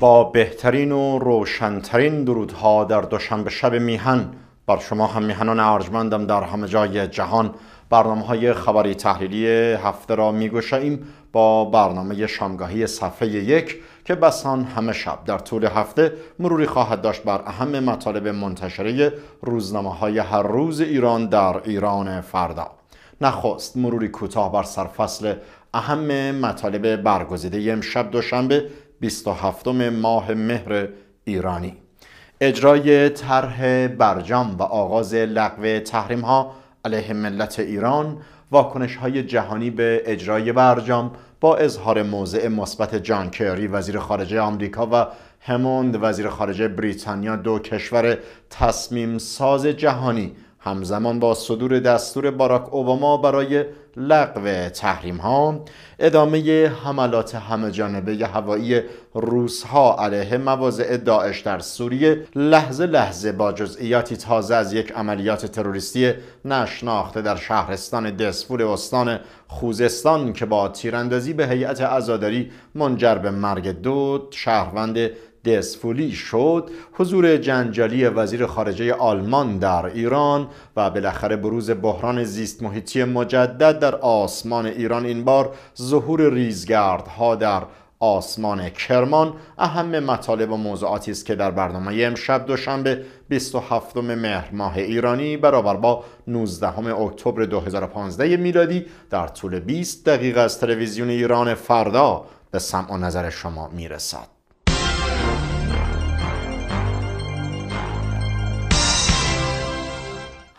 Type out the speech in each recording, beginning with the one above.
با بهترین و روشنترین درودها در دوشنبه شب میهن بر شما هم میهنان ارجمندم در همه جای جهان برنامه های خبری تحلیلی هفته را میگوشاییم با برنامه شامگاهی صفحه یک که بسان همه شب در طول هفته مروری خواهد داشت بر اهم مطالب منتشره روزنامه های هر روز ایران در ایران فردا نخست مروری کوتاه بر سرفصل اهم مطالب برگزیده امشب دوشنبه 27 ماه مهر ایرانی اجرای طرح برجام و آغاز لغو تحریم ها علیه ملت ایران واکنش های جهانی به اجرای برجام با اظهار موضع مثبت جان کری وزیر خارجه آمریکا و هموند وزیر خارجه بریتانیا دو کشور تصمیم ساز جهانی همزمان با صدور دستور باراک اوباما برای لغو تحریم ها ادامه حملات همه جانبه هوایی روس ها علیه مواضع داعش در سوریه لحظه لحظه با جزئیاتی تازه از یک عملیات تروریستی نشناخته در شهرستان دسفول استان خوزستان که با تیراندازی به هیئت عزاداری منجر به مرگ دو شهروند دسفولی شد حضور جنجالی وزیر خارجه آلمان در ایران و بالاخره بروز بحران زیست محیطی مجدد در آسمان ایران این بار ظهور ریزگردها در آسمان کرمان اهم مطالب و موضوعاتی است که در برنامه امشب دوشنبه 27 مهر ماه ایرانی برابر با 19 اکتبر 2015 میلادی در طول 20 دقیقه از تلویزیون ایران فردا به سمع و نظر شما میرسد.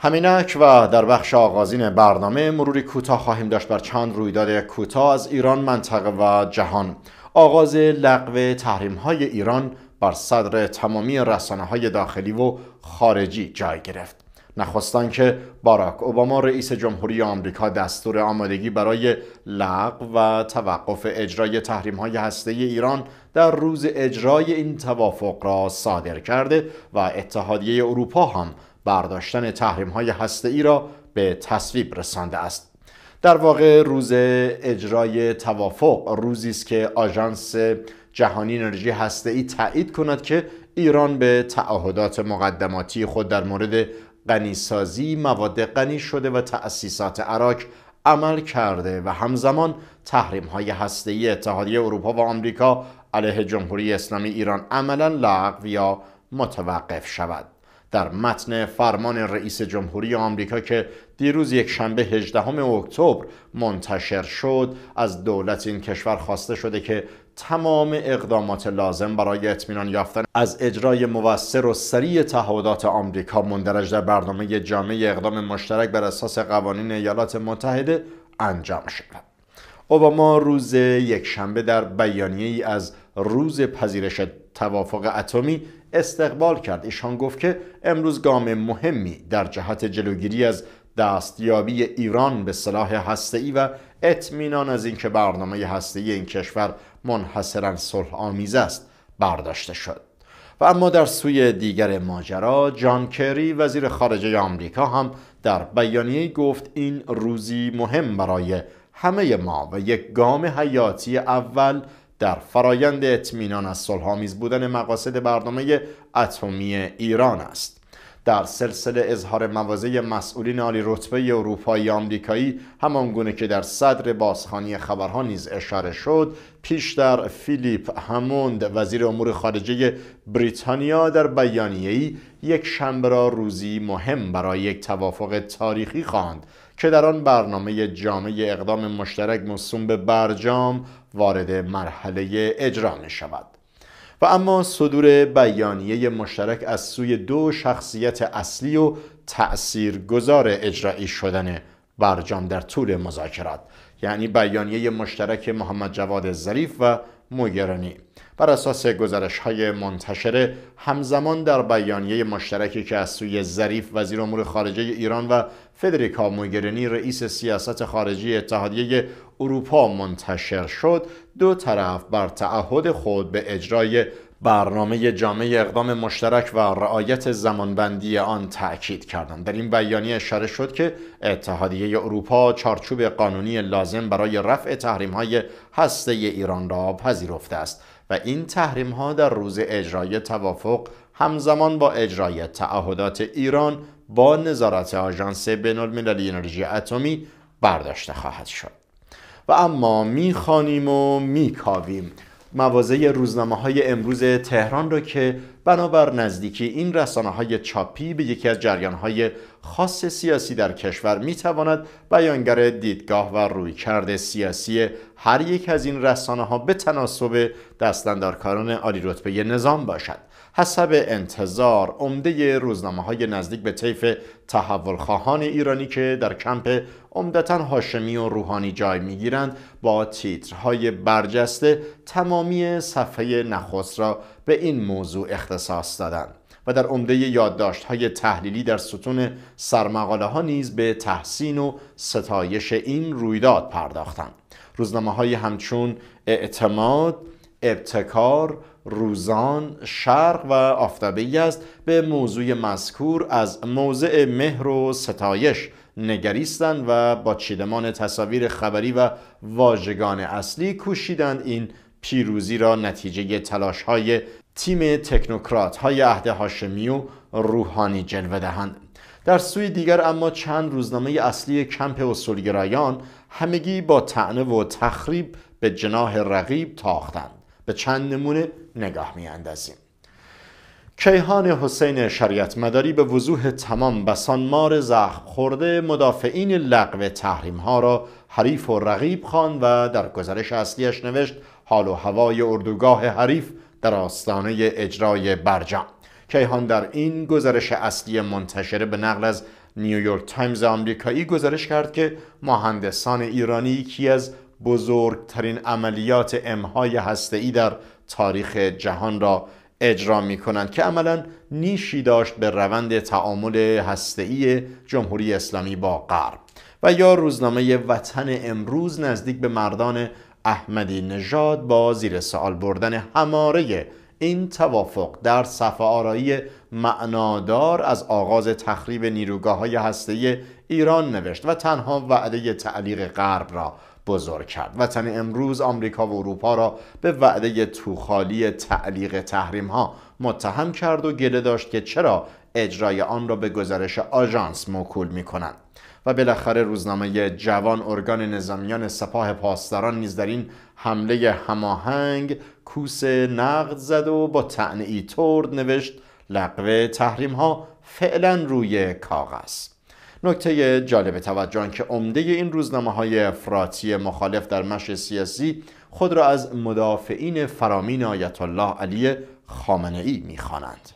همینک و در بخش آغازین برنامه مروری کوتاه خواهیم داشت بر چند رویداد کوتاه از ایران منطقه و جهان آغاز لغو تحریم های ایران بر صدر تمامی رسانه های داخلی و خارجی جای گرفت نخستان که باراک اوباما رئیس جمهوری آمریکا دستور آمادگی برای لغو و توقف اجرای تحریم های هسته ایران در روز اجرای این توافق را صادر کرده و اتحادیه اروپا هم برداشتن تحریم های هسته را به تصویب رسانده است در واقع روز اجرای توافق روزی است که آژانس جهانی انرژی هسته ای تایید کند که ایران به تعهدات مقدماتی خود در مورد غنیسازی مواد غنی شده و تأسیسات عراق عمل کرده و همزمان تحریم های هسته ای اتحادیه اروپا و آمریکا علیه جمهوری اسلامی ایران عملا لغو یا متوقف شود در متن فرمان رئیس جمهوری آمریکا که دیروز یک شنبه 18 اکتبر منتشر شد از دولت این کشور خواسته شده که تمام اقدامات لازم برای اطمینان یافتن از اجرای موثر و سریع تعهدات آمریکا مندرج در برنامه جامعه اقدام مشترک بر اساس قوانین ایالات متحده انجام شود. اوباما روز یکشنبه در بیانیه ای از روز پذیرش توافق اتمی استقبال کرد ایشان گفت که امروز گام مهمی در جهت جلوگیری از دستیابی ایران به سلاح ای و اطمینان از اینکه برنامه ای این کشور منحصرا صلح آمیز است برداشته شد و اما در سوی دیگر ماجرا جان کری وزیر خارجه آمریکا هم در بیانیه گفت این روزی مهم برای همه ما و یک گام حیاتی اول در فرایند اطمینان از صلحآمیز بودن مقاصد برنامه اتمی ایران است در سلسله اظهار مواضع مسئولین عالی رتبه اروپایی آمریکایی همان گونه که در صدر بازخانی خبرها نیز اشاره شد پیش در فیلیپ هموند وزیر امور خارجه بریتانیا در بیانیه‌ای یک شنبه را روزی مهم برای یک توافق تاریخی خواند که در آن برنامه جامعه اقدام مشترک مصوم به برجام وارد مرحله اجرا می شود و اما صدور بیانیه مشترک از سوی دو شخصیت اصلی و گذار اجرایی شدن برجام در طول مذاکرات یعنی بیانیه مشترک محمد جواد ظریف و موگرانی بر اساس گزارش های منتشره همزمان در بیانیه مشترکی که از سوی ظریف وزیر امور خارجه ایران و فدریکا موگرنی رئیس سیاست خارجی اتحادیه اروپا منتشر شد دو طرف بر تعهد خود به اجرای برنامه جامعه اقدام مشترک و رعایت زمانبندی آن تأکید کردند در این بیانیه اشاره شد که اتحادیه اروپا چارچوب قانونی لازم برای رفع تحریم های هسته ایران را پذیرفته است و این تحریم ها در روز اجرای توافق همزمان با اجرای تعهدات ایران با نظارت آژانس المللی انرژی اتمی برداشته خواهد شد و اما میخوانیم و میکاویم موازه روزنامه های امروز تهران رو که بنابر نزدیکی این رسانه های چاپی به یکی از جریان های خاص سیاسی در کشور میتواند بیانگر دیدگاه و کرده سیاسی هر یک از این رسانه ها به تناسب دستندارکاران عالی رتبه نظام باشد حسب انتظار عمده روزنامه های نزدیک به طیف تحولخواهان ایرانی که در کمپ عمدتا هاشمی و روحانی جای میگیرند با تیترهای برجسته تمامی صفحه نخست را به این موضوع اختصاص دادند و در عمده یادداشت های تحلیلی در ستون سرمقاله ها نیز به تحسین و ستایش این رویداد پرداختند روزنامه های همچون اعتماد، ابتکار، روزان شرق و آفتابی است به موضوع مذکور از موضع مهر و ستایش نگریستند و با چیدمان تصاویر خبری و واژگان اصلی کوشیدند این پیروزی را نتیجه تلاش های تیم تکنوکرات های عهد هاشمی و روحانی جلوه دهند در سوی دیگر اما چند روزنامه اصلی کمپ اصولگرایان همگی با تعنه و تخریب به جناه رقیب تاختند به چند نمونه نگاه اندازیم کیهان حسین شریعت مداری به وضوح تمام بسانمار زخم خورده مدافعین لغو تحریم ها را حریف و رقیب خان و در گزارش اصلیش نوشت حال و هوای اردوگاه حریف در آستانه اجرای برجام کیهان در این گزارش اصلی منتشره به نقل از نیویورک تایمز آمریکایی گزارش کرد که مهندسان ایرانی یکی از بزرگترین عملیات امهای هسته‌ای در تاریخ جهان را اجرا می کنند که عملا نیشی داشت به روند تعامل هسته‌ای جمهوری اسلامی با غرب و یا روزنامه وطن امروز نزدیک به مردان احمدی نژاد با زیر سوال بردن هماره این توافق در صفحه آرایی معنادار از آغاز تخریب نیروگاه های هسته ایران نوشت و تنها وعده تعلیق غرب را بزرگ کرد وطن امروز آمریکا و اروپا را به وعده توخالی تعلیق تحریم ها متهم کرد و گله داشت که چرا اجرای آن را به گزارش آژانس موکول می کنند و بالاخره روزنامه جوان ارگان نظامیان سپاه پاسداران نیز در این حمله هماهنگ کوس نقد زد و با تعنی ترد نوشت لقوه تحریم ها فعلا روی کاغذ نکته جالب توجه که عمده این روزنامه های افراطی مخالف در مش سیاسی خود را از مدافعین فرامین آیت الله علی خامنه ای میخوانند.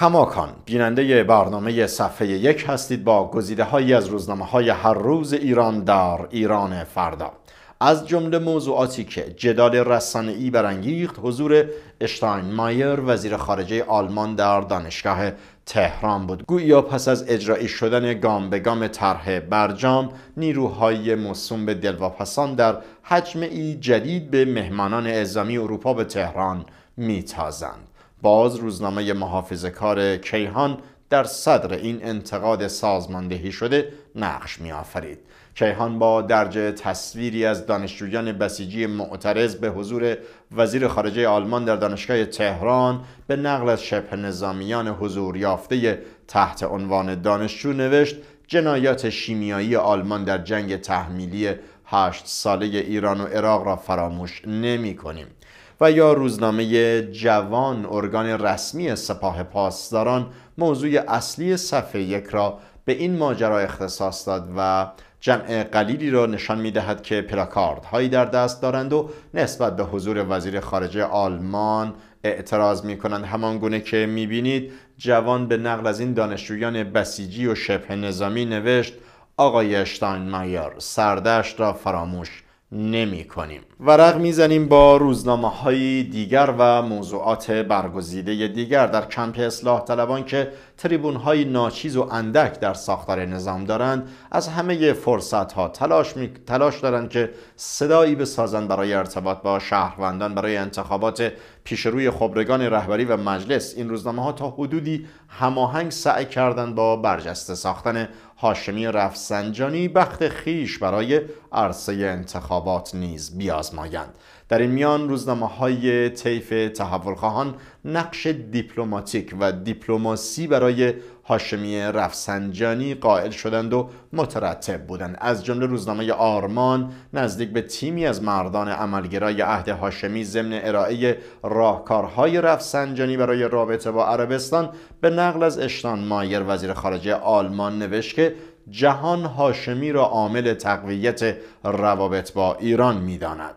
کماکان بیننده برنامه صفحه یک هستید با گزیده هایی از روزنامه های هر روز ایران در ایران فردا از جمله موضوعاتی که جدال رسانه‌ای برانگیخت حضور اشتاین مایر وزیر خارجه آلمان در دانشگاه تهران بود گویا پس از اجرایی شدن گام به گام طرح برجام نیروهای موسوم به دلواپسان در ای جدید به مهمانان اعزامی اروپا به تهران میتازند باز روزنامه محافظ کار کیهان در صدر این انتقاد سازماندهی شده نقش میآفرید کیهان با درج تصویری از دانشجویان بسیجی معترض به حضور وزیر خارجه آلمان در دانشگاه تهران به نقل از شبه نظامیان حضور یافته تحت عنوان دانشجو نوشت جنایات شیمیایی آلمان در جنگ تحمیلی هشت ساله ایران و عراق را فراموش نمی کنیم. و یا روزنامه جوان ارگان رسمی سپاه پاسداران موضوع اصلی صفحه یک را به این ماجرا اختصاص داد و جمع قلیلی را نشان می دهد که پلاکارد هایی در دست دارند و نسبت به حضور وزیر خارجه آلمان اعتراض می کنند همان گونه که می بینید جوان به نقل از این دانشجویان بسیجی و شبه نظامی نوشت آقای مایر سردشت را فراموش نمی کنیم ورق میزنیم با روزنامه های دیگر و موضوعات برگزیده دیگر در کمپ اصلاح طلبان که تریبون های ناچیز و اندک در ساختار نظام دارند از همه فرصت ها تلاش, تلاش دارند که صدایی بسازند برای ارتباط با شهروندان برای انتخابات پیشروی خبرگان رهبری و مجلس این روزنامه ها تا حدودی هماهنگ سعی کردند با برجسته ساختن هاشمی رفسنجانی بخت خیش برای عرصه انتخابات نیز بیازمایند در این میان روزنامه های طیف تحولخواهان نقش دیپلماتیک و دیپلماسی برای هاشمی رفسنجانی قائل شدند و مترتب بودند از جمله روزنامه آرمان نزدیک به تیمی از مردان عملگرای عهد هاشمی ضمن ارائه راهکارهای رفسنجانی برای رابطه با عربستان به نقل از اشتان مایر وزیر خارجه آلمان نوشت که جهان هاشمی را عامل تقویت روابط با ایران میداند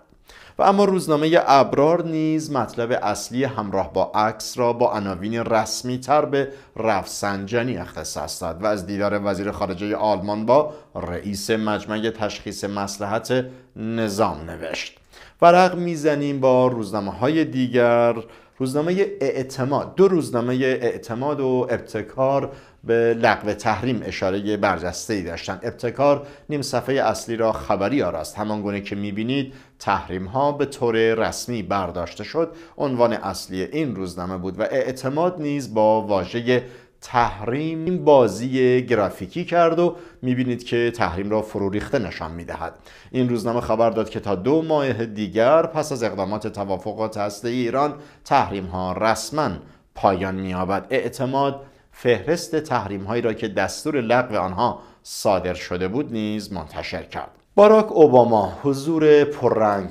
و اما روزنامه ابرار نیز مطلب اصلی همراه با عکس را با عناوین رسمی تر به رفسنجانی اختصاص داد و از دیدار وزیر خارجه آلمان با رئیس مجمع تشخیص مسلحت نظام نوشت ورق میزنیم با روزنامه های دیگر روزنامه اعتماد دو روزنامه اعتماد و ابتکار به لغو تحریم اشاره برجسته ای داشتن ابتکار نیم صفحه اصلی را خبری آراست همان گونه که میبینید تحریم ها به طور رسمی برداشته شد عنوان اصلی این روزنامه بود و اعتماد نیز با واژه تحریم بازی گرافیکی کرد و میبینید که تحریم را فرو ریخته نشان میدهد این روزنامه خبر داد که تا دو ماه دیگر پس از اقدامات توافقات هسته ایران تحریم ها رسما پایان مییابد اعتماد فهرست تحریم هایی را که دستور لغو آنها صادر شده بود نیز منتشر کرد باراک اوباما حضور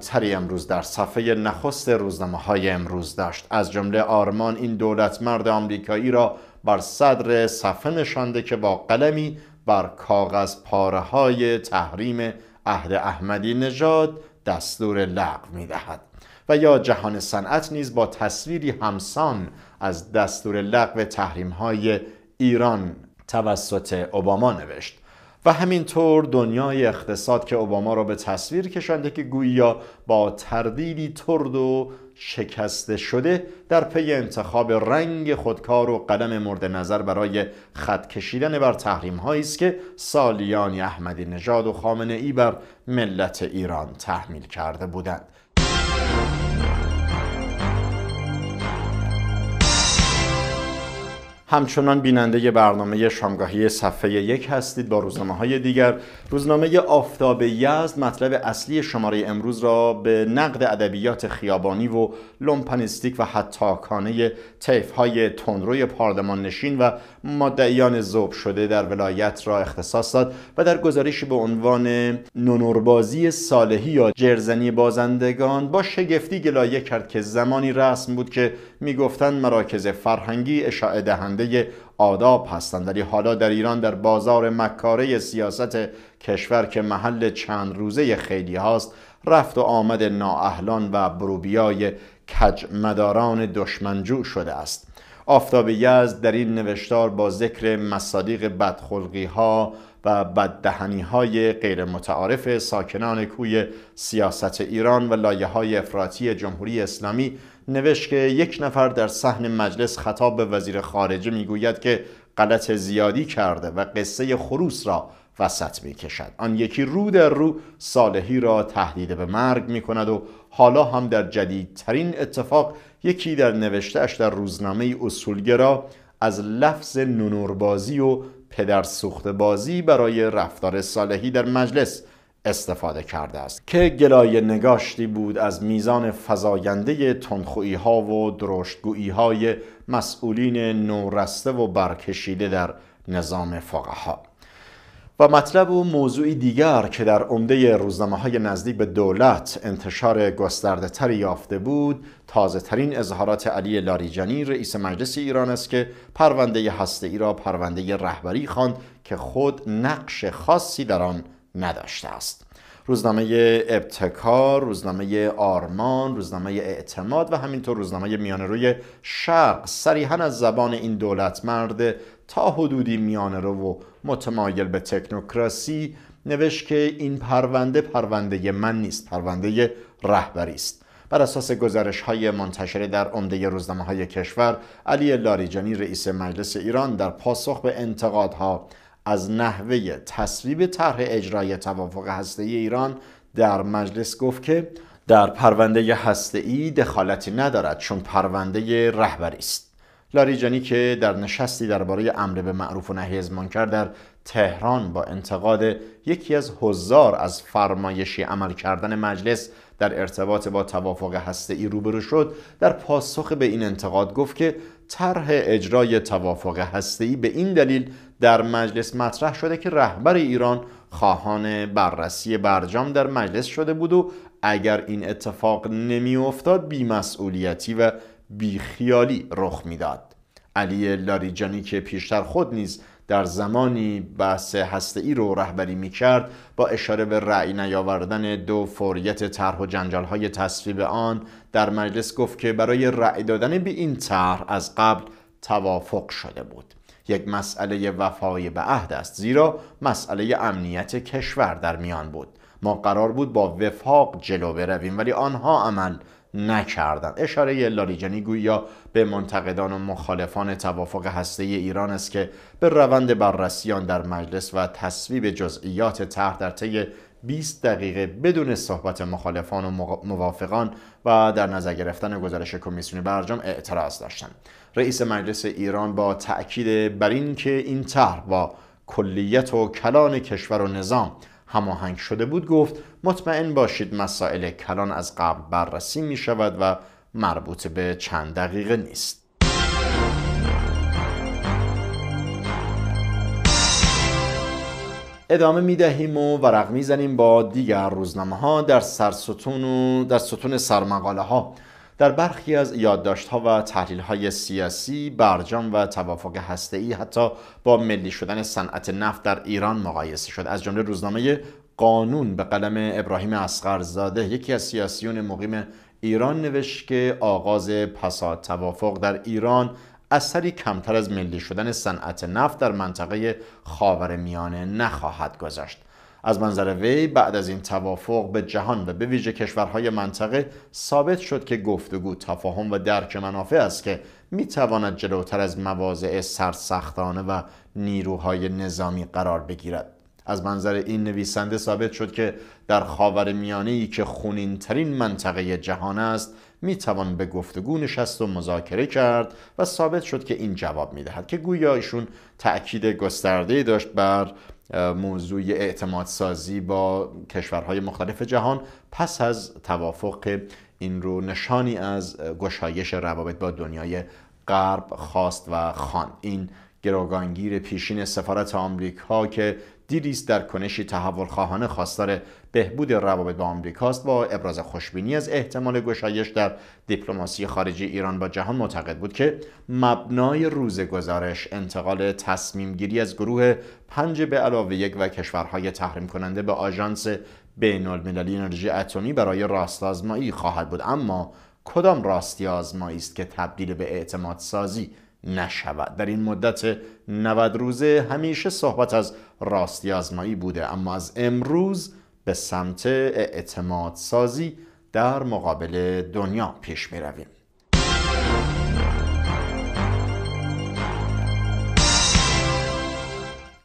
تری امروز در صفحه نخست روزنامه های امروز داشت از جمله آرمان این دولت مرد آمریکایی را بر صدر صفحه نشانده که با قلمی بر کاغذ پاره های تحریم عهد احمدی نژاد دستور لغو می دهد و یا جهان صنعت نیز با تصویری همسان از دستور لغو های ایران توسط اوباما نوشت و همینطور دنیای اقتصاد که اوباما را به تصویر کشنده که گویا با تردیدی ترد و شکسته شده در پی انتخاب رنگ خودکار و قدم مورد نظر برای خط کشیدن بر تحریم هایی است که سالیانی احمدی نژاد و خامنه ای بر ملت ایران تحمیل کرده بودند همچنان بیننده برنامه شامگاهی صفحه یک هستید با روزنامه های دیگر روزنامه آفتاب یزد مطلب اصلی شماره امروز را به نقد ادبیات خیابانی و لومپانیستیک و کانه های تندروی پاردمان نشین و مادعیان زوب شده در ولایت را اختصاص داد و در گزارشی به عنوان نونوربازی صالحی یا جرزنی بازندگان با شگفتی گلایه کرد که زمانی رسم بود که میگفتند مراکز فرهنگی اشاعه دهنده آداب هستند ولی حالا در ایران در بازار مکاره سیاست کشور که محل چند روزه خیلی هاست رفت و آمد نااهلان و بروبیای کجمداران دشمنجو شده است آفتاب یزد در این نوشتار با ذکر مصادیق بدخلقی ها و بددهنی های غیر متعارف ساکنان کوی سیاست ایران و لایه های افراطی جمهوری اسلامی نوشت که یک نفر در صحن مجلس خطاب به وزیر خارجه میگوید که غلط زیادی کرده و قصه خروس را وسط میکشد آن یکی رو در رو صالحی را تهدید به مرگ می کند و حالا هم در جدیدترین اتفاق یکی در نوشتهش در روزنامه اصولگرا از لفظ نونوربازی و پدر سوخت بازی برای رفتار صالحی در مجلس استفاده کرده است که گلای نگاشتی بود از میزان فزاینده تنخویی ها و درشتگویی های مسئولین نورسته و برکشیده در نظام فقها و مطلب و موضوعی دیگر که در عمده روزنامه های نزدیک به دولت انتشار گسترده تری یافته بود تازه ترین اظهارات علی لاریجانی رئیس مجلس ایران است که پرونده هسته ای را پرونده رهبری خواند که خود نقش خاصی در آن نداشته است روزنامه ابتکار، روزنامه آرمان، روزنامه اعتماد و همینطور روزنامه میانه روی شرق سریحن از زبان این دولت مرد تا حدودی میانه رو و متمایل به تکنوکراسی نوشت که این پرونده پرونده من نیست پرونده رهبری است بر اساس گزارش های منتشره در عمده روزنامه های کشور علی لاریجانی رئیس مجلس ایران در پاسخ به انتقادها از نحوه تصویب طرح اجرای توافق هسته‌ای ایران در مجلس گفت که در پرونده ای دخالتی ندارد چون پرونده رهبری است لاریجانی که در نشستی درباره امر به معروف و نهی از منکر در تهران با انتقاد یکی از هزار از فرمایشی عمل کردن مجلس در ارتباط با توافق هسته ای روبرو شد در پاسخ به این انتقاد گفت که طرح اجرای توافق هسته ای به این دلیل در مجلس مطرح شده که رهبر ایران خواهان بررسی برجام در مجلس شده بود و اگر این اتفاق نمی افتاد بیمسئولیتی و بیخیالی رخ میداد علی لاریجانی که پیشتر خود نیز در زمانی بحث هسته ای رو رهبری می کرد با اشاره به رأی نیاوردن دو فوریت طرح و جنجال های تصویب آن در مجلس گفت که برای رأی دادن به این طرح از قبل توافق شده بود یک مسئله وفای به عهد است زیرا مسئله امنیت کشور در میان بود ما قرار بود با وفاق جلو برویم ولی آنها عمل نکردند اشاره لاریجانی گویا به منتقدان و مخالفان توافق هسته ایران است که به روند بررسیان در مجلس و تصویب جزئیات طرح در طی 20 دقیقه بدون صحبت مخالفان و موافقان و در نظر گرفتن گزارش کمیسیون برجام اعتراض داشتند رئیس مجلس ایران با تاکید بر اینکه این طرح با کلیت و کلان کشور و نظام هماهنگ شده بود گفت مطمئن باشید مسائل کلان از قبل بررسی می شود و مربوط به چند دقیقه نیست ادامه می دهیم و ورق می زنیم با دیگر روزنامه ها در سرستون و در ستون سرمقاله ها در برخی از یادداشت‌ها و تحلیل‌های سیاسی برجام و توافق هسته‌ای حتی با ملی شدن صنعت نفت در ایران مقایسه شد از جمله روزنامه قانون به قلم ابراهیم اسقرزاده یکی از سیاسیون مقیم ایران نوشت که آغاز پسا توافق در ایران اثری کمتر از ملی شدن صنعت نفت در منطقه خاورمیانه میانه نخواهد گذاشت از منظر وی بعد از این توافق به جهان و به ویژه کشورهای منطقه ثابت شد که گفتگو تفاهم و درک منافع است که میتواند جلوتر از مواضع سرسختانه و نیروهای نظامی قرار بگیرد از منظر این نویسنده ثابت شد که در خاور میانه ای که خونین ترین منطقه جهان است می توان به گفتگو نشست و مذاکره کرد و ثابت شد که این جواب می دهد که گویا ایشون تأکید گسترده داشت بر موضوع اعتماد سازی با کشورهای مختلف جهان پس از توافق این رو نشانی از گشایش روابط با دنیای غرب خواست و خان این گروگانگیر پیشین سفارت آمریکا که دیریست در کنشی تحول خواهانه خواستار بهبود روابط با آمریکاست با ابراز خوشبینی از احتمال گشایش در دیپلماسی خارجی ایران با جهان معتقد بود که مبنای روز گزارش انتقال تصمیم گیری از گروه پنج به علاوه یک و کشورهای تحریم کننده به آژانس بین المللی انرژی اتمی برای آزمایی خواهد بود اما کدام راستی آزمایی است که تبدیل به اعتماد سازی نشود در این مدت 90 روزه همیشه صحبت از راستی آزمایی بوده اما از امروز به سمت اعتماد سازی در مقابل دنیا پیش می رویم.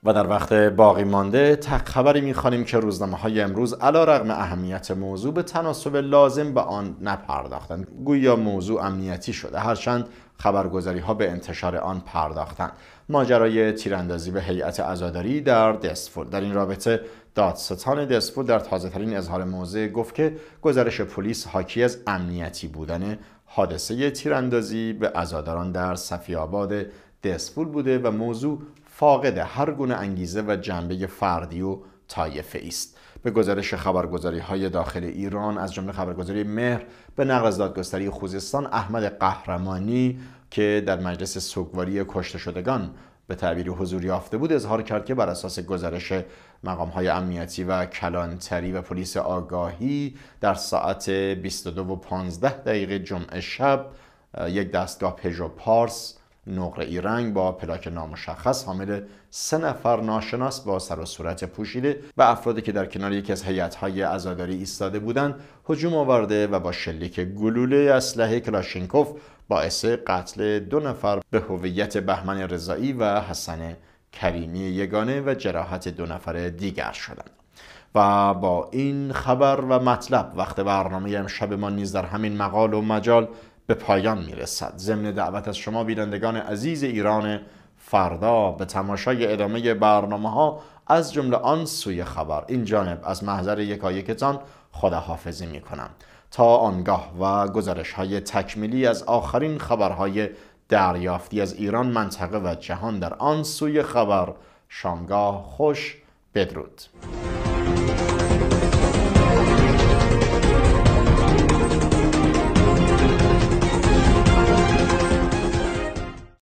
و در وقت باقی مانده تک خبری خوانیم که روزنامه های امروز علا رغم اهمیت موضوع به تناسب لازم به آن نپرداختند گویا موضوع امنیتی شده هرچند خبرگزاری ها به انتشار آن پرداختند ماجرای تیراندازی به هیئت عزاداری در دستفول در این رابطه دادستان دسپول در تازهترین اظهار موضع گفت که گزارش پلیس حاکی از امنیتی بودن حادثه تیراندازی به ازاداران در آباد دسپول بوده و موضوع فاقد هر گونه انگیزه و جنبه فردی و طایفه است به گزارش خبرگزاری های داخل ایران از جمله خبرگزاری مهر به نقل از دادگستری خوزستان احمد قهرمانی که در مجلس سوگواری کشته شدگان به تعبیری حضور یافته بود اظهار کرد که بر اساس گزارش مقام های امنیتی و کلانتری و پلیس آگاهی در ساعت 22 و 15 دقیقه جمعه شب یک دستگاه پژو پارس نقره رنگ با پلاک نامشخص حامل سه نفر ناشناس با سر و صورت پوشیده و افرادی که در کنار یکی از های ازاداری ایستاده بودند هجوم آورده و با شلیک گلوله اسلحه کلاشینکوف باعث قتل دو نفر به هویت بهمن رضایی و حسن کریمی یگانه و جراحت دو نفر دیگر شدند و با این خبر و مطلب وقت برنامه امشب ما نیز در همین مقال و مجال به پایان میرسد ضمن دعوت از شما بینندگان عزیز ایران فردا به تماشای ادامه برنامه ها از جمله آن سوی خبر این جانب از محضر یکایکتان خداحافظی می کنم تا آنگاه و گزارش های تکمیلی از آخرین خبرهای دریافتی از ایران منطقه و جهان در آن سوی خبر شامگاه خوش بدرود